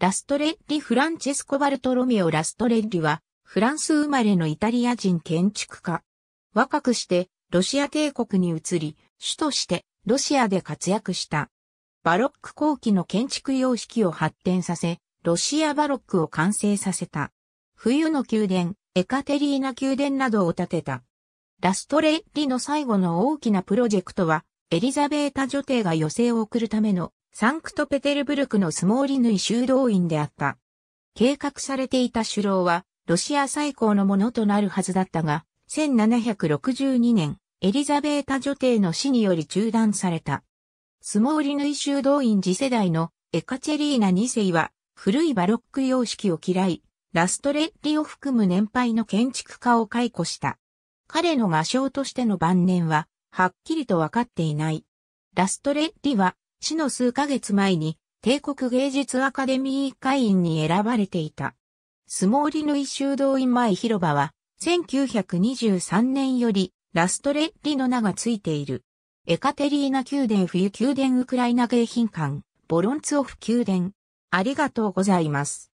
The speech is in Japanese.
ラストレッリ・フランチェスコ・バルトロミオ・ラストレッリは、フランス生まれのイタリア人建築家。若くして、ロシア帝国に移り、主として、ロシアで活躍した。バロック後期の建築様式を発展させ、ロシアバロックを完成させた。冬の宮殿、エカテリーナ宮殿などを建てた。ラストレッリの最後の大きなプロジェクトは、エリザベータ女帝が余生を送るためのサンクトペテルブルクのスモーリヌイ修道院であった。計画されていた首楼は、ロシア最高のものとなるはずだったが、1762年、エリザベータ女帝の死により中断された。スモーリヌイ修道院次世代のエカチェリーナ2世は、古いバロック様式を嫌い、ラストレッリを含む年配の建築家を解雇した。彼の画商としての晩年は、はっきりとわかっていない。ラストレッリは、死の数ヶ月前に帝国芸術アカデミー会員に選ばれていた。スモーリヌイ修道院前広場は1923年よりラストレッリの名がついている。エカテリーナ宮殿冬宮殿ウクライナ迎賓館、ボロンツオフ宮殿。ありがとうございます。